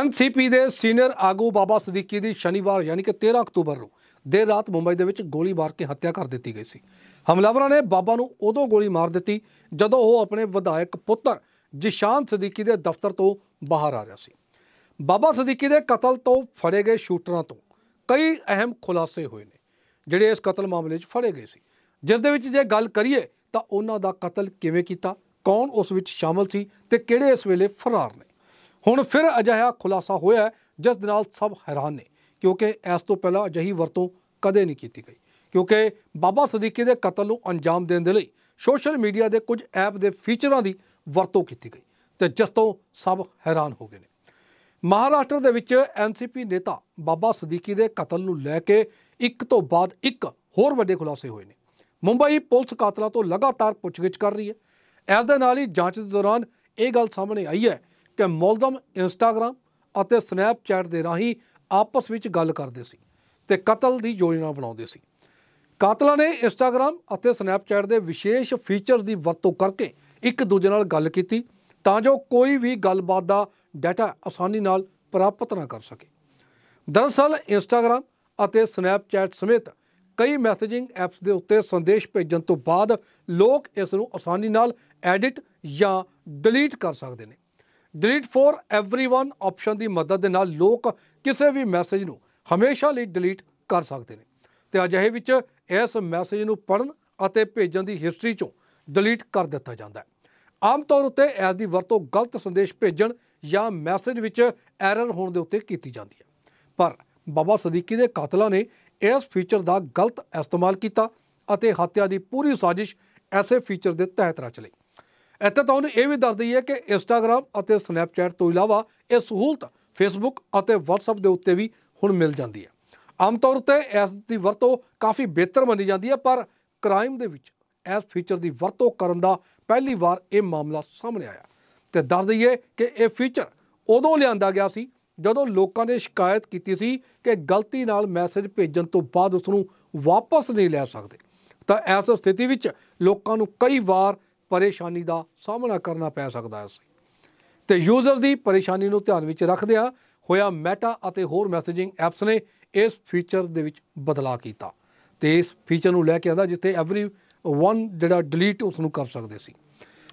NCP ਦੇ senior ਆਗੂ ਬਾਬਾ ਸਦੀਕੀ ਦੀ ਸ਼ਨੀਵਾਰ ਯਾਨੀ ਕਿ 13 ਅਕਤੂਬਰ ਨੂੰ ਦੇਰ ਰਾਤ ਮੁੰਬਈ ਦੇ ਵਿੱਚ ਗੋਲੀ ਮਾਰ ਕੇ ਹੱਤਿਆ ਕਰ ਦਿੱਤੀ ਗਈ ਸੀ ਹਮਲਾਵਰਾਂ ਨੇ ਬਾਬਾ ਨੂੰ ਉਦੋਂ ਗੋਲੀ ਮਾਰ ਦਿੱਤੀ ਜਦੋਂ ਉਹ ਆਪਣੇ ਵਿਧਾਇਕ ਪੁੱਤਰ ਜਿਸ਼ਾਨ ਸਦੀਕੀ ਦੇ ਦਫ਼ਤਰ ਤੋਂ ਬਾਹਰ ਆ ਰਿਹਾ ਸੀ ਬਾਬਾ ਸਦੀਕੀ ਦੇ ਕਤਲ ਤੋਂ ਫੜੇ ਗਏ ਸ਼ੂਟਰਾਂ ਤੋਂ ਕਈ ਅਹਿਮ ਖੁਲਾਸੇ ਹੋਏ ਨੇ ਜਿਹੜੇ ਇਸ ਕਤਲ ਮਾਮਲੇ 'ਚ ਫੜੇ ਗਏ ਸੀ ਜਿਸ ਦੇ ਵਿੱਚ ਜੇ ਗੱਲ ਕਰੀਏ ਤਾਂ ਉਹਨਾਂ ਦਾ ਕਤਲ ਕਿਵੇਂ ਕੀਤਾ ਕੌਣ ਉਸ ਵਿੱਚ ਸ਼ਾਮਲ ਸੀ ਤੇ ਕਿਹੜੇ ਇਸ ਵੇਲੇ ਫਰਾਰ ਨੇ ਹੁਣ ਫਿਰ ਅਜਿਹਾ ਖੁਲਾਸਾ ਹੋਇਆ ਜਿਸ ਦੇ ਨਾਲ ਸਭ ਹੈਰਾਨ ਨੇ ਕਿਉਂਕਿ ਇਸ ਤੋਂ ਪਹਿਲਾਂ ਅਜਿਹੀ ਵਰਤੋਂ ਕਦੇ ਨਹੀਂ ਕੀਤੀ ਗਈ ਕਿਉਂਕਿ ਬਾਬਾ ਸਦੀਕੀ ਦੇ ਕਤਲ ਨੂੰ ਅੰਜਾਮ ਦੇਣ ਦੇ ਲਈ ਸੋਸ਼ਲ ਮੀਡੀਆ ਦੇ ਕੁਝ ਐਪ ਦੇ ਫੀਚਰਾਂ ਦੀ ਵਰਤੋਂ ਕੀਤੀ ਗਈ ਤੇ ਜਿਸ ਤੋਂ ਸਭ ਹੈਰਾਨ ਹੋ ਗਏ ਨੇ ਮਹਾਰਾਸ਼ਟਰ ਦੇ ਵਿੱਚ ਐਨਸੀਪੀ ਨੇਤਾ ਬਾਬਾ ਸਦੀਕੀ ਦੇ ਕਤਲ ਨੂੰ ਲੈ ਕੇ ਇੱਕ ਤੋਂ ਬਾਅਦ ਇੱਕ ਹੋਰ ਵੱਡੇ ਖੁਲਾਸੇ ਹੋਏ ਨੇ ਮੁੰਬਈ ਪੁਲਿਸ ਕਾਤਲਾਂ ਤੋਂ ਲਗਾਤਾਰ ਪੁੱਛਗਿੱਛ ਕਰ ਰਹੀ ਹੈ ਇਸ ਦੇ ਨਾਲ ਹੀ ਜਾਂਚ ਦੇ ਦੌਰਾਨ ਇਹ ਗੱਲ ਸਾਹਮਣੇ ਆਈ ਹੈ ਕਿ ਮੁਲਜ਼ਮ ਇੰਸਟਾਗ੍ਰam ਅਤੇ ਸਨੈਪਚੈਟ ਦੇ ਰਾਹੀਂ ਆਪਸ ਵਿੱਚ ਗੱਲ ਕਰਦੇ ਸੀ ਤੇ ਕਤਲ ਦੀ ਯੋਜਨਾ ਬਣਾਉਂਦੇ ਸੀ ਕਾਤਲਾਂ ਨੇ ਇੰਸਟਾਗ੍ਰam ਅਤੇ ਸਨੈਪਚੈਟ ਦੇ ਵਿਸ਼ੇਸ਼ ਫੀਚਰਸ ਦੀ ਵਰਤੋਂ ਕਰਕੇ ਇੱਕ ਦੂਜੇ ਨਾਲ ਗੱਲ ਕੀਤੀ ਤਾਂ ਜੋ ਕੋਈ ਵੀ ਗੱਲਬਾਤ ਦਾ ਡਾਟਾ ਆਸਾਨੀ ਨਾਲ ਪ੍ਰਾਪਤ ਨਾ ਕਰ ਸਕੇ ਦਰਸਲ ਇੰਸਟਾਗ੍ਰam ਅਤੇ ਸਨੈਪਚੈਟ ਸਮੇਤ ਕਈ ਮੈਸੇਜਿੰਗ ਐਪਸ ਦੇ ਉੱਤੇ ਸੰਦੇਸ਼ ਭੇਜਣ ਤੋਂ ਬਾਅਦ ਲੋਕ ਇਸ ਨੂੰ ਆਸਾਨੀ ਨਾਲ ਐਡਿਟ ਜਾਂ ਡਿਲੀਟ ਕਰ ਸਕਦੇ ਨੇ ਡਿਲੀਟ ਫੋਰ एवरीवन ਆਪਸ਼ਨ ਦੀ ਮਦਦ ਦੇ ਨਾਲ ਲੋਕ ਕਿਸੇ ਵੀ ਮੈਸੇਜ ਨੂੰ ਹਮੇਸ਼ਾ ਲਈ ਡਿਲੀਟ ਕਰ ਸਕਦੇ ਨੇ ਤੇ ਅਜਿਹੇ ਵਿੱਚ ਇਸ ਮੈਸੇਜ ਨੂੰ ਪੜਨ ਅਤੇ ਭੇਜਣ ਦੀ ਹਿਸਟਰੀ ਚੋਂ ਡਿਲੀਟ ਕਰ ਦਿੱਤਾ ਜਾਂਦਾ ਹੈ ਆਮ ਤੌਰ ਉੱਤੇ ਇਸ ਦੀ ਵਰਤੋਂ ਗਲਤ ਸੰਦੇਸ਼ ਭੇਜਣ ਜਾਂ ਮੈਸੇਜ ਵਿੱਚ ਐਰਰ ਹੋਣ ਦੇ ਉੱਤੇ ਕੀਤੀ ਜਾਂਦੀ ਹੈ ਪਰ ਬਾਬਾ ਸਦੀਕੀ ਦੇ ਕਾਤਲਾਂ ਨੇ ਇਸ ਫੀਚਰ ਦਾ ਗਲਤ ਇਸਤੇਮਾਲ ਕੀਤਾ ਅਤੇ ਹੱਤਿਆ ਦੀ ਪੂਰੀ ਸਾਜ਼ਿਸ਼ ਐਸੇ ਫੀਚਰ ਦੇ ਤਹਿਤ ਰਚ ਲਈ ਇੱਥੇ ਤਾਂ ਉਹਨੇ ਇਹ ਵੀ ਦੱਸ ਦਈਏ ਕਿ ਇੰਸਟਾਗ੍ਰam ਅਤੇ ਸਨੈਪਚੈਟ ਤੋਂ ਇਲਾਵਾ ਇਹ ਸਹੂਲਤ ਫੇਸਬੁੱਕ ਅਤੇ ਵਟਸਐਪ ਦੇ ਉੱਤੇ ਵੀ ਹੁਣ ਮਿਲ ਜਾਂਦੀ ਹੈ ਆਮ ਤੌਰ ਤੇ ਇਸ ਦੀ ਵਰਤੋਂ ਕਾਫੀ ਬਿਹਤਰ ਮੰਨੀ ਜਾਂਦੀ ਹੈ ਪਰ ਕ੍ਰਾਈਮ ਦੇ ਵਿੱਚ ਇਸ ਫੀਚਰ ਦੀ ਵਰਤੋਂ ਕਰਨ ਦਾ ਪਹਿਲੀ ਵਾਰ ਇਹ ਮਾਮਲਾ ਸਾਹਮਣੇ ਆਇਆ ਤੇ ਦੱਸ ਦਈਏ ਕਿ ਇਹ ਫੀਚਰ ਉਦੋਂ ਲਿਆਂਦਾ ਗਿਆ ਸੀ ਜਦੋਂ ਲੋਕਾਂ ਨੇ ਸ਼ਿਕਾਇਤ ਕੀਤੀ ਸੀ ਕਿ ਗਲਤੀ ਨਾਲ ਮੈਸੇਜ ਭੇਜਣ ਤੋਂ ਬਾਅਦ ਉਸ ਨੂੰ ਵਾਪਸ ਨਹੀਂ ਲੈ ਸਕਦੇ ਤਾਂ ਐਸੀ ਸਥਿਤੀ ਵਿੱਚ ਲੋਕਾਂ ਨੂੰ ਕਈ ਵਾਰ ਪਰੇਸ਼ਾਨੀ ਦਾ ਸਾਹਮਣਾ ਕਰਨਾ ਪੈ ਸਕਦਾ ਹੈ ਤੇ ਯੂਜ਼ਰ ਦੀ ਪਰੇਸ਼ਾਨੀ ਨੂੰ ਧਿਆਨ ਵਿੱਚ ਰੱਖਦਿਆਂ ਹੋਇਆ ਮੈਟਾ ਅਤੇ ਹੋਰ ਮੈਸੇਜਿੰਗ ਐਪਸ ਨੇ ਇਸ ਫੀਚਰ ਦੇ ਵਿੱਚ ਬਦਲਾਅ ਕੀਤਾ ਤੇ ਇਸ ਫੀਚਰ ਨੂੰ ਲੈ ਕੇ ਆਂਦਾ ਜਿੱਥੇ ਐਵਰੀ ਵਨ ਜਿਹੜਾ ਡਿਲੀਟ ਉਸ ਨੂੰ ਕਰ ਸਕਦੇ ਸੀ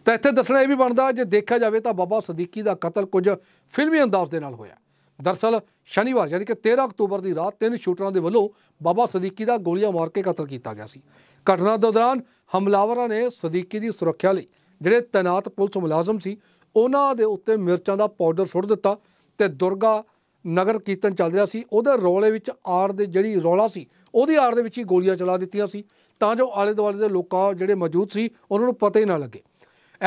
ਤਾਂ ਇੱਥੇ ਦੱਸਣਾ ਇਹ ਵੀ ਬਣਦਾ ਜੇ ਦੇਖਿਆ ਜਾਵੇ ਤਾਂ ਬਾਬਾ ਸਦੀਕੀ ਦਾ ਕਤਲ ਕੁਝ ਫਿਲਮੀ ਅੰਦਾਜ਼ ਦੇ ਨਾਲ ਹੋਇਆ ਦਰਸਲ ਸ਼ਨੀਵਾਰ ਯਾਨੀ ਕਿ 13 ਅਕਤੂਬਰ ਦੀ ਰਾਤ ਤਿੰਨ ਸ਼ੂਟਰਾਂ ਦੇ ਵੱਲੋਂ ਬਾਬਾ ਸਦੀਕੀ ਦਾ ਗੋਲੀਆਂ ਮਾਰ ਕੇ ਕਤਲ ਕੀਤਾ ਗਿਆ ਸੀ ਘਟਨਾ ਦੇ ਦੌਰਾਨ ਹਮਲਾਵਰਾਂ ਨੇ ਸਦੀਕੀ ਦੀ ਸੁਰੱਖਿਆ ਲਈ ਜਿਹੜੇ ਤਾਇਨਾਤ ਪੁਲਿਸ ਮੁਲਾਜ਼ਮ ਸੀ ਉਹਨਾਂ ਦੇ ਉੱਤੇ ਮਿਰਚਾਂ ਦਾ ਪਾਊਡਰ ਸੁੱਟ ਦਿੱਤਾ ਤੇ ਦੁਰਗਾ ਨਗਰ ਕੀਰਤਨ ਚੱਲ ਰਿਹਾ ਸੀ ਉਹਦੇ ਰੌਲੇ ਵਿੱਚ ਆੜ ਦੇ ਜਿਹੜੀ ਰੌਲਾ ਸੀ ਉਹਦੀ ਆੜ ਦੇ ਵਿੱਚ ਹੀ ਗੋਲੀਆਂ ਚਲਾ ਦਿੱਤੀਆਂ ਸੀ ਤਾਂ ਜੋ ਆਲੇ ਦੁਆਲੇ ਦੇ ਲੋਕਾਂ ਜਿਹੜੇ ਮੌਜੂਦ ਸੀ ਉਹਨਾਂ ਨੂੰ ਪਤਾ ਹੀ ਨਾ ਲੱਗੇ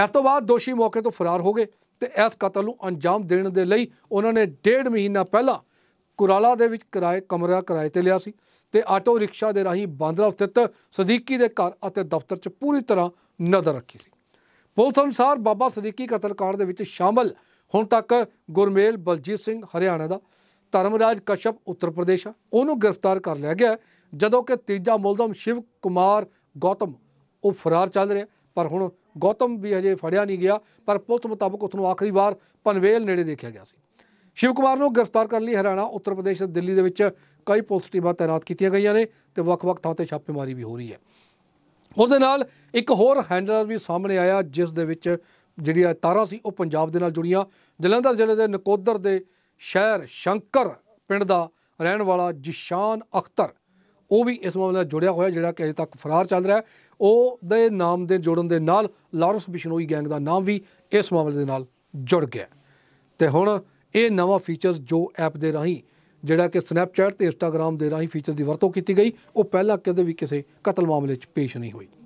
ਇਸ ਤੋਂ ਬਾਅਦ ਦੋਸ਼ੀ ਮੌਕੇ ਤੋਂ ਫਰਾਰ ਹੋ ਗਏ ਤੇ ਇਸ ਕਤਲ ਨੂੰ ਅੰਜਾਮ ਦੇਣ ਦੇ ਲਈ ਉਹਨਾਂ ਨੇ ਡੇਢ ਮਹੀਨਾ ਪਹਿਲਾਂ ਕੁਰਾਲਾ ਦੇ ਵਿੱਚ ਕਿਰਾਏ ਕਮਰਾ ਕਿਰਾਏ ਤੇ ਲਿਆ ਸੀ ਤੇ ਆਟੋ ਰਿਕਸ਼ਾ ਦੇ ਰਾਹੀਂ ਬਾਂਦਰਾ ਸਥਿਤ ਸਦੀਕੀ ਦੇ ਘਰ ਅਤੇ ਦਫ਼ਤਰ 'ਚ ਪੂਰੀ ਤਰ੍ਹਾਂ ਨਜ਼ਰ ਰੱਖੀ ਸੀ ਪੁਲਿਸ ਅਨੁਸਾਰ ਬਾਬਾ ਸਦੀਕੀ ਕਤਲਕਾਰ ਦੇ ਵਿੱਚ ਸ਼ਾਮਲ ਹੁਣ ਤੱਕ ਗੁਰਮੇਲ ਬਲਜੀਤ ਸਿੰਘ ਹਰਿਆਣਾ ਦਾ ਧਰਮਰਾਜ ਕਸ਼ਪ ਉੱਤਰ ਪ੍ਰਦੇਸ਼ ਉਹਨੂੰ ਗ੍ਰਿਫਤਾਰ ਕਰ ਲਿਆ ਗਿਆ ਜਦੋਂ ਕਿ ਤੀਜਾ ਮੁਲਜ਼ਮ ਸ਼ਿਵ ਕੁਮਾਰ ਗੌਤਮ ਉਹ ਫਰਾਰ ਚੱਲ ਰਿਹਾ ਪਰ ਹੁਣ ਗੌਤਮ ਵੀ ਹਜੇ ਫੜਿਆ ਨਹੀਂ ਗਿਆ ਪਰ ਪੁਲਿਸ ਮੁਤਾਬਕ ਉਸ ਨੂੰ ਆਖਰੀ ਵਾਰ ਪਨਵੇਲ ਨੇੜੇ ਦੇਖਿਆ ਗਿਆ ਸੀ ਸ਼ਿਵ ਕੁਮਾਰ ਨੂੰ ਗ੍ਰਿਫਤਾਰ ਕਰਨ ਲਈ ਹਰਿਆਣਾ ਉੱਤਰ ਪ੍ਰਦੇਸ਼ ਤੇ ਦਿੱਲੀ ਦੇ ਵਿੱਚ ਕਈ ਪੁਲਿਸ ਟੀਮਾਂ ਤਾਇਨਾਤ ਕੀਤੀਆਂ ਗਈਆਂ ਨੇ ਤੇ ਵੱਖ-ਵੱਖ ਥਾਂ ਤੇ ਛਾਪੇਮਾਰੀ ਵੀ ਹੋ ਰਹੀ ਹੈ ਉਹਦੇ ਨਾਲ ਇੱਕ ਹੋਰ ਹੈਂਡਲਰ ਵੀ ਸਾਹਮਣੇ ਆਇਆ ਜਿਸ ਦੇ ਵਿੱਚ ਆ ਤਾਰਾ ਸੀ ਉਹ ਪੰਜਾਬ ਦੇ ਨਾਲ ਜੁੜੀਆਂ ਜਲੰਧਰ ਜ਼ਿਲ੍ਹੇ ਦੇ ਨਕੋਦਰ ਦੇ ਸ਼ਹਿਰ ਸ਼ੰਕਰ ਪਿੰਡ ਦਾ ਰਹਿਣ ਵਾਲਾ ਜਿਸ਼ਾਨ ਅਖਤਰ ਉਹ ਵੀ ਇਸ ਮਾਮਲੇ ਨਾਲ ਜੁੜਿਆ ਹੋਇਆ ਜਿਹੜਾ ਕਿ ਅਜੇ ਤੱਕ ਫਰਾਰ ਚੱਲ ਰਿਹਾ ਹੈ ਉਹ ਦੇ ਨਾਮ ਦੇ ਜੋੜਨ ਦੇ ਨਾਲ ਲਾਰਸ ਬਿਸ਼ਨੋਈ ਗੈਂਗ ਦਾ ਨਾਮ ਵੀ ਇਸ ਮਾਮਲੇ ਦੇ ਨਾਲ ਜੁੜ ਗਿਆ ਤੇ ਹੁਣ ਇਹ ਨਵਾਂ ਫੀਚਰਸ ਜੋ ਐਪ ਦੇ ਰਾਹੀਂ ਜਿਹੜਾ ਕਿ ਸਨੈਪਚੈਟ ਤੇ ਇੰਸਟਾਗ੍ਰam ਦੇ ਰਾਹੀਂ ਫੀਚਰ ਦੀ ਵਰਤੋਂ ਕੀਤੀ ਗਈ ਉਹ ਪਹਿਲਾਂ ਕਦੇ ਵੀ ਕਿਸੇ ਕਤਲ ਮਾਮਲੇ 'ਚ ਪੇਸ਼ ਨਹੀਂ ਹੋਈ